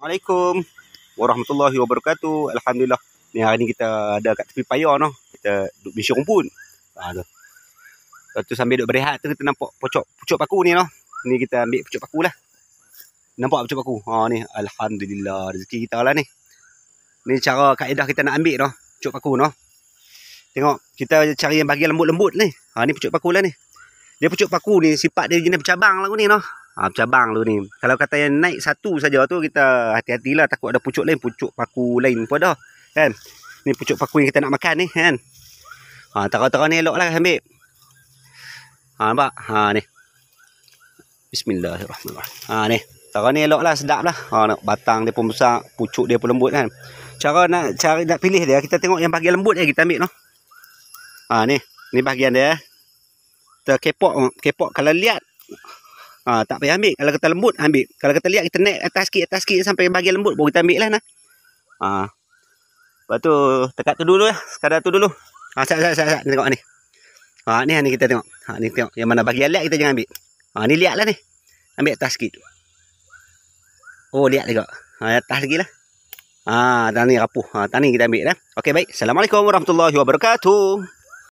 Assalamualaikum Warahmatullahi Wabarakatuh Alhamdulillah Ni hari ni kita ada kat tepi payah no. Kita duduk bincang rumput ha, tu. Lepas tu sambil duduk berehat tu Kita nampak pucuk, pucuk paku ni no. Ni kita ambil pucuk paku lah Nampak pucuk paku ha, ni. Alhamdulillah rezeki kita lah ni Ni cara kaedah kita nak ambil no. Pucuk paku no. Tengok kita cari yang bagi lembut-lembut ni ha, Ni pucuk paku lah ni Dia pucuk paku ni sifat dia jenis bercabang lah ni no ha, ah, cabang tu ni kalau kata yang naik satu saja tu kita hati-hatilah takut ada pucuk lain pucuk paku lain pun dah kan ni pucuk paku yang kita nak makan ni kan ha ah, tarau-tarau ni elok lah ambil ha nampak ha ni bismillahirrahmanirrahim ha ni tarau ni elok lah sedap lah ha nak batang dia pun besar pucuk dia pun lembut kan cara nak cari nak pilih dia kita tengok yang bahagian lembut yang kita ambil tu ha ni ni bahagian dia kita eh. kepok kepok kalau lihat Ha, tak payah ambil. Kalau kata lembut, ambil. Kalau kata lihat kita naik atas sikit, atas sikit sampai bahagian lembut. boleh kita ambil lah nah. Ha. Lepas tu, tekat tu dulu lah. Sekadar tu dulu. Ha, sat, sat, sat, sat. Kita tengok ni. Ha, ni lah ni kita tengok. Ha, ni tengok. Yang mana bahagian liat kita jangan ambil. Ha, ni liat lah ni. Ambil atas sikit. Oh, liat juga. Ha, atas lagi lah. Ha, tanah ni rapuh. Ha, tanah ni kita ambil lah. Okey, baik. Assalamualaikum warahmatullahi wabarakatuh.